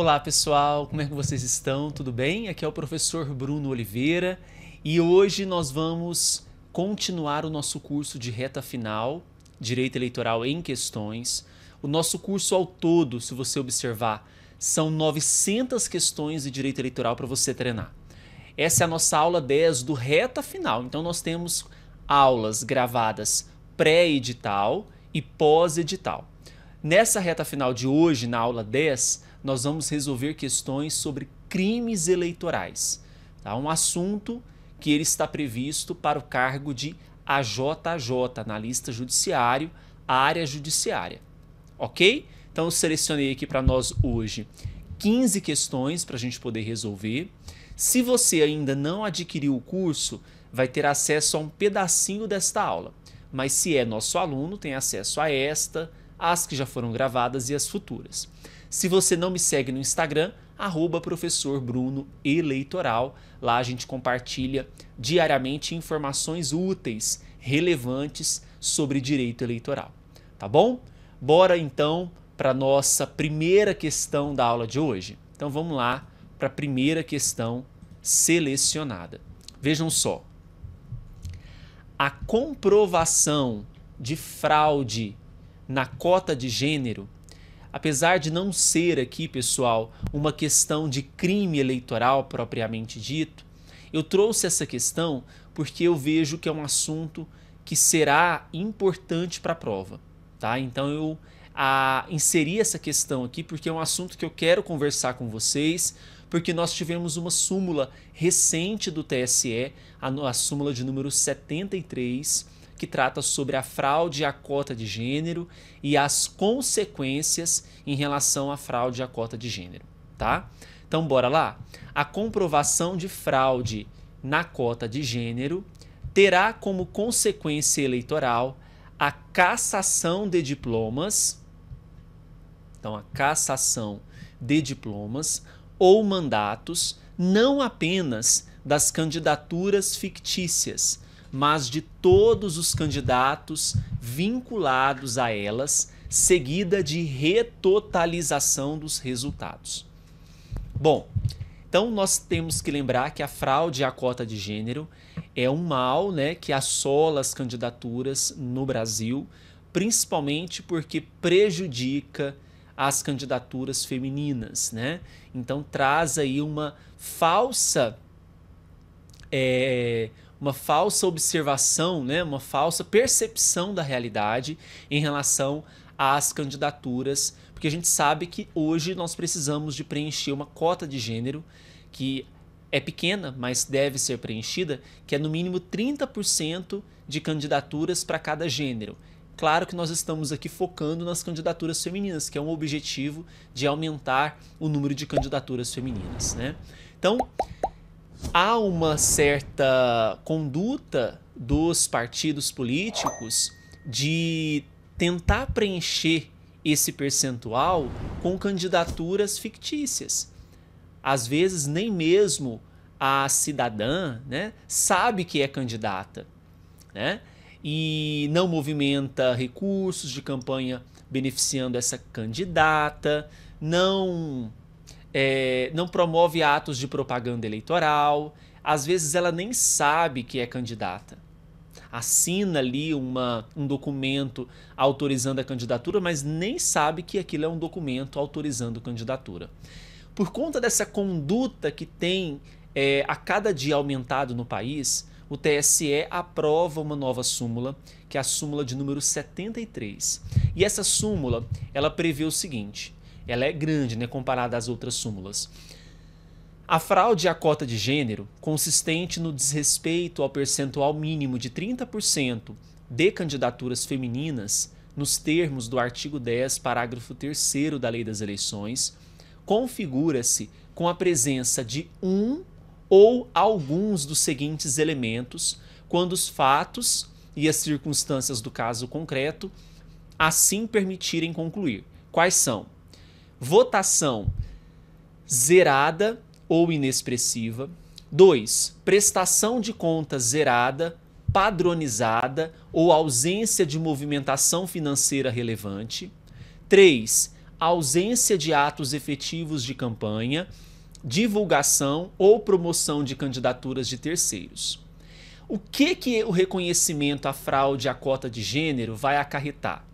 Olá pessoal, como é que vocês estão? Tudo bem? Aqui é o professor Bruno Oliveira e hoje nós vamos continuar o nosso curso de reta final, Direito Eleitoral em Questões. O nosso curso ao todo, se você observar, são 900 questões de direito eleitoral para você treinar. Essa é a nossa aula 10 do reta final. Então nós temos aulas gravadas pré-edital e pós-edital. Nessa reta final de hoje, na aula 10, nós vamos resolver questões sobre crimes eleitorais. Tá? Um assunto que ele está previsto para o cargo de AJJ, analista judiciário, área judiciária. Ok? Então, eu selecionei aqui para nós hoje 15 questões para a gente poder resolver. Se você ainda não adquiriu o curso, vai ter acesso a um pedacinho desta aula. Mas se é nosso aluno, tem acesso a esta, as que já foram gravadas e as futuras. Se você não me segue no Instagram, arroba professor Bruno Eleitoral. Lá a gente compartilha diariamente informações úteis, relevantes sobre direito eleitoral. Tá bom? Bora então para nossa primeira questão da aula de hoje. Então vamos lá para a primeira questão selecionada. Vejam só. A comprovação de fraude na cota de gênero apesar de não ser aqui, pessoal, uma questão de crime eleitoral propriamente dito, eu trouxe essa questão porque eu vejo que é um assunto que será importante para a prova, tá? Então eu a, inseri essa questão aqui porque é um assunto que eu quero conversar com vocês, porque nós tivemos uma súmula recente do TSE, a, a súmula de número 73, que trata sobre a fraude à cota de gênero e as consequências em relação à fraude à cota de gênero, tá? Então bora lá. A comprovação de fraude na cota de gênero terá como consequência eleitoral a cassação de diplomas. Então a cassação de diplomas ou mandatos não apenas das candidaturas fictícias, mas de todos os candidatos vinculados a elas, seguida de retotalização dos resultados. Bom, então nós temos que lembrar que a fraude à cota de gênero é um mal né, que assola as candidaturas no Brasil, principalmente porque prejudica as candidaturas femininas, né? Então traz aí uma falsa é, uma falsa observação, né, uma falsa percepção da realidade em relação às candidaturas, porque a gente sabe que hoje nós precisamos de preencher uma cota de gênero que é pequena, mas deve ser preenchida, que é no mínimo 30% de candidaturas para cada gênero. Claro que nós estamos aqui focando nas candidaturas femininas, que é um objetivo de aumentar o número de candidaturas femininas, né? Então, há uma certa conduta dos partidos políticos de tentar preencher esse percentual com candidaturas fictícias. Às vezes nem mesmo a cidadã né, sabe que é candidata né, e não movimenta recursos de campanha beneficiando essa candidata, não é, não promove atos de propaganda eleitoral, às vezes ela nem sabe que é candidata. Assina ali uma, um documento autorizando a candidatura, mas nem sabe que aquilo é um documento autorizando candidatura. Por conta dessa conduta que tem é, a cada dia aumentado no país, o TSE aprova uma nova súmula, que é a súmula de número 73. E essa súmula, ela prevê o seguinte: ela é grande, né, comparada às outras súmulas. A fraude à cota de gênero, consistente no desrespeito ao percentual mínimo de 30% de candidaturas femininas, nos termos do artigo 10, parágrafo 3 da Lei das Eleições, configura-se com a presença de um ou alguns dos seguintes elementos, quando os fatos e as circunstâncias do caso concreto assim permitirem concluir. Quais são? votação zerada ou inexpressiva. 2. Prestação de contas zerada, padronizada ou ausência de movimentação financeira relevante. 3. Ausência de atos efetivos de campanha, divulgação ou promoção de candidaturas de terceiros. O que que o reconhecimento à fraude à cota de gênero vai acarretar?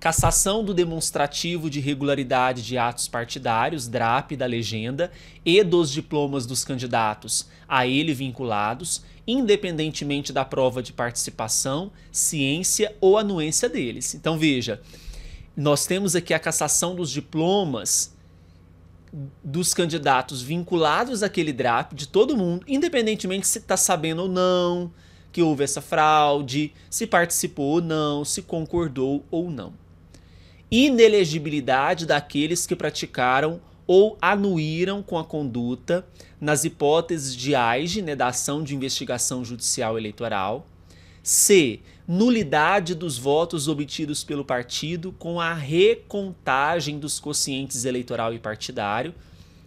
cassação do demonstrativo de regularidade de atos partidários, DRAP, da legenda, e dos diplomas dos candidatos a ele vinculados, independentemente da prova de participação, ciência ou anuência deles. Então veja, nós temos aqui a cassação dos diplomas dos candidatos vinculados àquele DRAP, de todo mundo, independentemente se está sabendo ou não que houve essa fraude, se participou ou não, se concordou ou não inelegibilidade daqueles que praticaram ou anuíram com a conduta nas hipóteses de AIGE, né, da ação de investigação judicial eleitoral. C. Nulidade dos votos obtidos pelo partido com a recontagem dos quocientes eleitoral e partidário,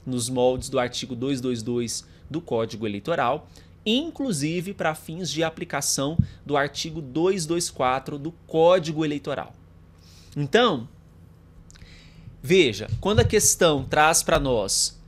nos moldes do artigo 222 do Código Eleitoral, inclusive para fins de aplicação do artigo 224 do Código Eleitoral. Então, veja, quando a questão traz para nós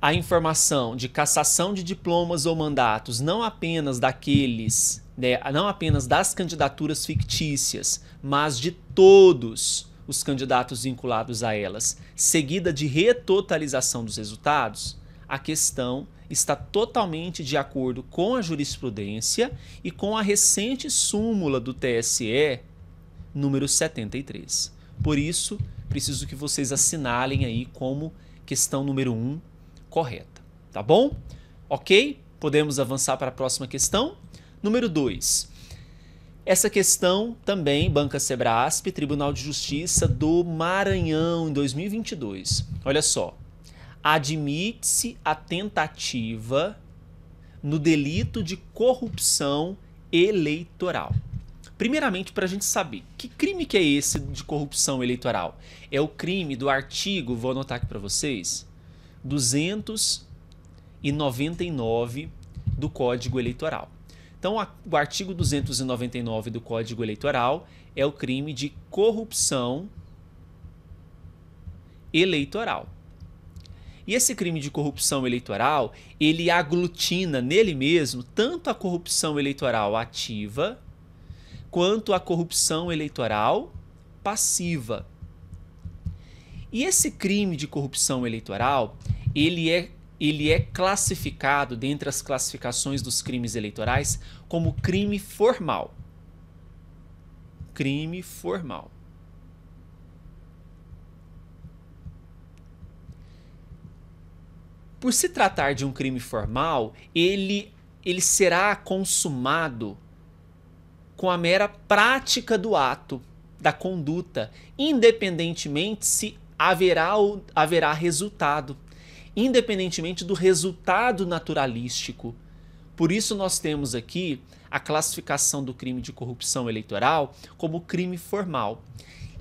a informação de cassação de diplomas ou mandatos, não apenas daqueles, né, não apenas das candidaturas fictícias, mas de todos os candidatos vinculados a elas, seguida de retotalização dos resultados, a questão está totalmente de acordo com a jurisprudência e com a recente súmula do TSE número 73. Por isso, preciso que vocês assinalem aí como questão número 1 correta, tá bom? OK? Podemos avançar para a próxima questão. Número 2. Essa questão também, Banca Sebrasp, Tribunal de Justiça do Maranhão, em 2022. Olha só. Admite-se a tentativa no delito de corrupção eleitoral. Primeiramente, para a gente saber que crime que é esse de corrupção eleitoral? É o crime do artigo, vou anotar aqui para vocês, 299 do Código Eleitoral. Então, a, o artigo 299 do Código Eleitoral é o crime de corrupção eleitoral. E esse crime de corrupção eleitoral, ele aglutina nele mesmo tanto a corrupção eleitoral ativa quanto à corrupção eleitoral passiva. E esse crime de corrupção eleitoral, ele é ele é classificado dentre as classificações dos crimes eleitorais como crime formal. Crime formal. Por se tratar de um crime formal, ele ele será consumado com a mera prática do ato, da conduta, independentemente se haverá, ou, haverá resultado, independentemente do resultado naturalístico. Por isso, nós temos aqui a classificação do crime de corrupção eleitoral como crime formal.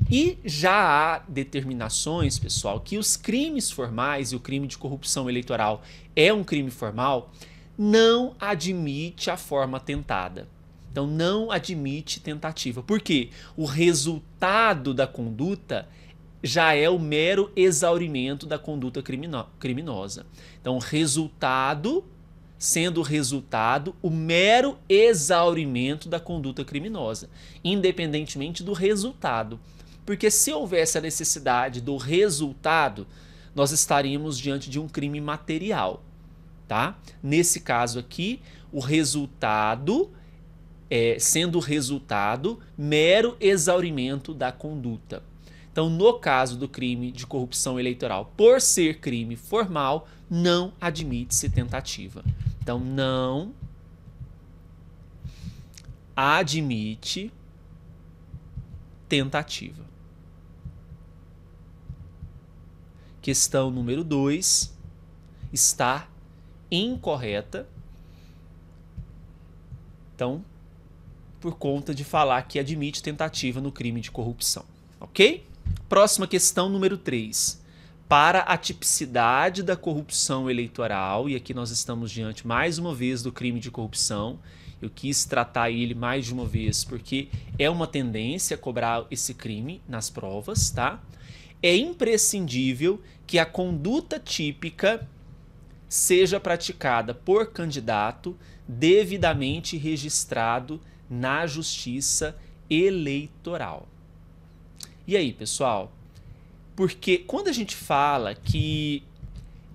E já há determinações, pessoal, que os crimes formais e o crime de corrupção eleitoral é um crime formal, não admite a forma tentada. Então não admite tentativa. Por quê? O resultado da conduta já é o mero exaurimento da conduta criminosa. Então, resultado sendo resultado o mero exaurimento da conduta criminosa, independentemente do resultado. Porque se houvesse a necessidade do resultado, nós estaríamos diante de um crime material, tá? Nesse caso aqui, o resultado é, sendo resultado mero exaurimento da conduta. Então, no caso do crime de corrupção eleitoral, por ser crime formal, não admite-se tentativa. Então, não admite tentativa. Questão número 2 está incorreta. Então, por conta de falar que admite tentativa no crime de corrupção. Ok? Próxima questão, número 3. Para a tipicidade da corrupção eleitoral, e aqui nós estamos diante mais uma vez do crime de corrupção, eu quis tratar ele mais de uma vez porque é uma tendência cobrar esse crime nas provas, tá? É imprescindível que a conduta típica seja praticada por candidato devidamente registrado na justiça eleitoral. E aí, pessoal? Porque quando a gente fala que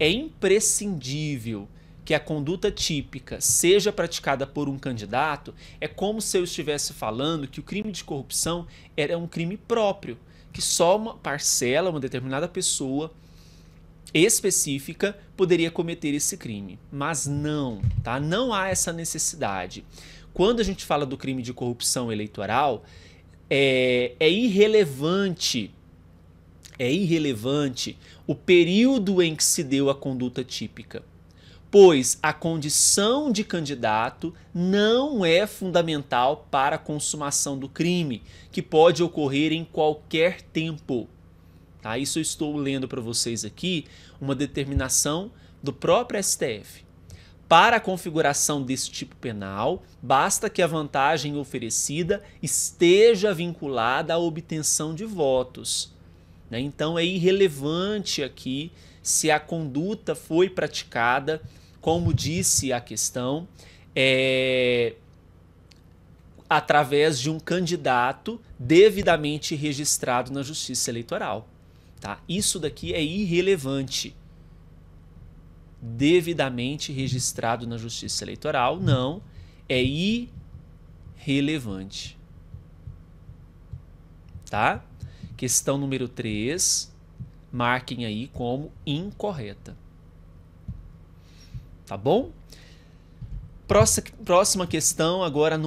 é imprescindível que a conduta típica seja praticada por um candidato, é como se eu estivesse falando que o crime de corrupção era um crime próprio, que só uma parcela, uma determinada pessoa específica poderia cometer esse crime. Mas não, tá? Não há essa necessidade quando a gente fala do crime de corrupção eleitoral, é, é irrelevante. É irrelevante o período em que se deu a conduta típica pois a condição de candidato não é fundamental para a consumação do crime, que pode ocorrer em qualquer tempo. Tá? Isso eu estou lendo para vocês aqui, uma determinação do próprio STF. Para a configuração desse tipo penal, basta que a vantagem oferecida esteja vinculada à obtenção de votos. Né? Então é irrelevante aqui se a conduta foi praticada, como disse a questão, é, através de um candidato devidamente registrado na Justiça Eleitoral. Tá? Isso daqui é irrelevante devidamente registrado na Justiça Eleitoral. Uhum. Não, é irrelevante. Tá? Questão número 3, marquem aí como incorreta. Tá bom? Próxima, próxima questão agora no